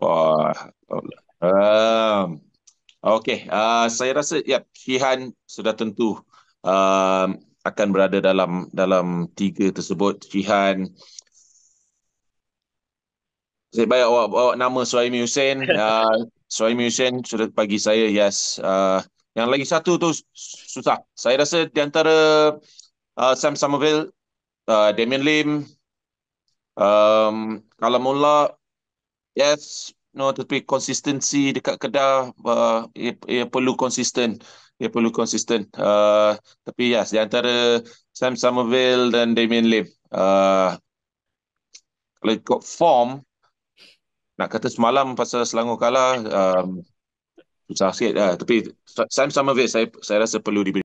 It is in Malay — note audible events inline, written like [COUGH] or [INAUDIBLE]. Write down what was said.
Wah. Okey, ah, saya rasa ya Kihan sudah tentu uh, akan berada dalam dalam tiga tersebut. Kihan saya bayar awak, awak nama Suhaimi Hussein. Uh, [LAUGHS] ah, Suhaimi Hussein sudah bagi saya yes. Uh, yang lagi satu tu susah. Saya rasa di antara uh, Sam Somerville, uh, Damien Lim, um, Kalamullah, yes no tapi konsistensi dekat kedah uh, ia, ia perlu konsisten ia perlu konsisten uh, tapi yes di antara Sam Somerville dan Damien Lim uh, kalau ikut form nak kata semalam pasal Selangor kalah um, susah sikit lah. tapi Sam Somerville saya saya rasa perlu diberi